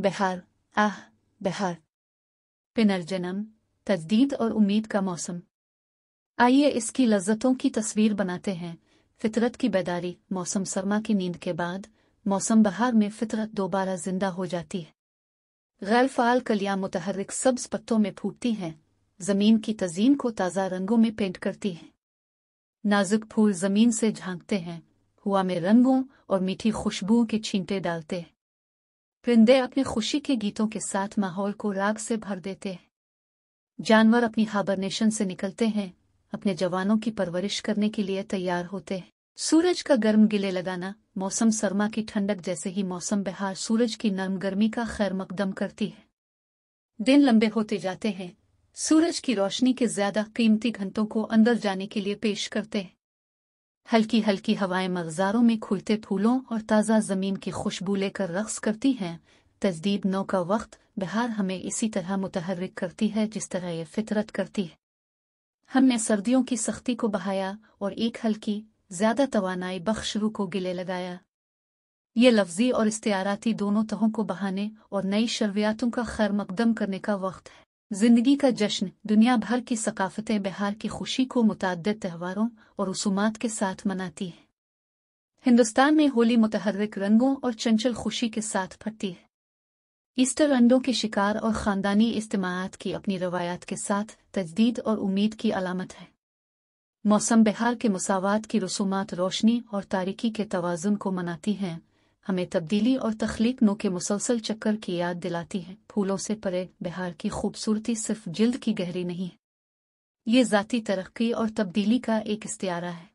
बहार आह बहार पुनर्जन्म तजदीद और उम्मीद का मौसम आइए इसकी लज्जतों की तस्वीर बनाते हैं फितरत की बेदारी मौसम सरमा की नींद के बाद मौसम बहार में फितरत दोबारा जिंदा हो जाती है गैर फाल कलिया मुतहरक सब्ज पत्तों में फूटती हैं जमीन की तजीन को ताज़ा रंगों में पेंट करती हैं नाजुक फूल जमीन से झांकते हैं हुआ में रंगों और मीठी खुशबुओं के छींटे डालते हैं परिंदे अपने खुशी के गीतों के साथ माहौल को राग से भर देते हैं जानवर अपनी हाबरनेशन से निकलते हैं अपने जवानों की परवरिश करने के लिए तैयार होते हैं सूरज का गर्म गिले लगाना मौसम सरमा की ठंडक जैसे ही मौसम बहार सूरज की नर्म गर्मी का खैर मकदम करती है दिन लंबे होते जाते हैं सूरज की रोशनी के ज्यादा कीमती घंटों को अंदर जाने के लिए पेश करते हैं हल्की हल्की हवाएं मगजारों में खुलते फूलों और ताज़ा ज़मीन की खुशबू लेकर रक्स करती हैं तजदीद नौ का वक्त बिहार हमें इसी तरह मुतहरक करती है जिस तरह ये फितरत करती है हमने सर्दियों की सख्ती को बहाया और एक हल्की ज़्यादा तोानाई बख्श रू को गिले लगाया ये लफ्जी और इस्तियाराती दोनों तहों को बहाने और नई शर्वियातों का खैर मकदम करने का वक्त है जिंदगी का जश्न दुनिया भर की सकाफतें बिहार की खुशी को मुतद त्योहारों और रसूमात के साथ मनाती हैं हिंदुस्तान में होली मुतहरक रंगों और चंचल खुशी के साथ फटती है ईस्टर अंडों के शिकार और ख़ानदानी इज्तमात की अपनी रवायात के साथ तजदीद और उम्मीद की अलामत है मौसम बिहार के मसावत की रसूमात रोशनी और तारीखी के तोज़ुन को मनाती हैं हमें तब्दीली और तख्लीक नो के मुसलसल चक्कर की याद दिलाती है फूलों से परे बिहार की खूबसूरती सिर्फ जिल्द की गहरी नहीं है ये ज़ाती तरक्की और तब्दीली का एक इस्तारा है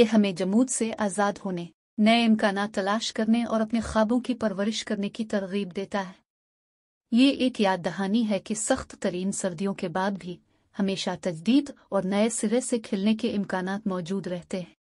ये हमें जमूद से आज़ाद होने नए इम्कान तलाश करने और अपने ख्वाबों की परवरिश करने की तरगीब देता है ये एक याद दहानी है कि सख्त तरीन सर्दियों के बाद भी हमेशा तजदीद और नए सिरे से खिलने के इम्कान मौजूद रहते हैं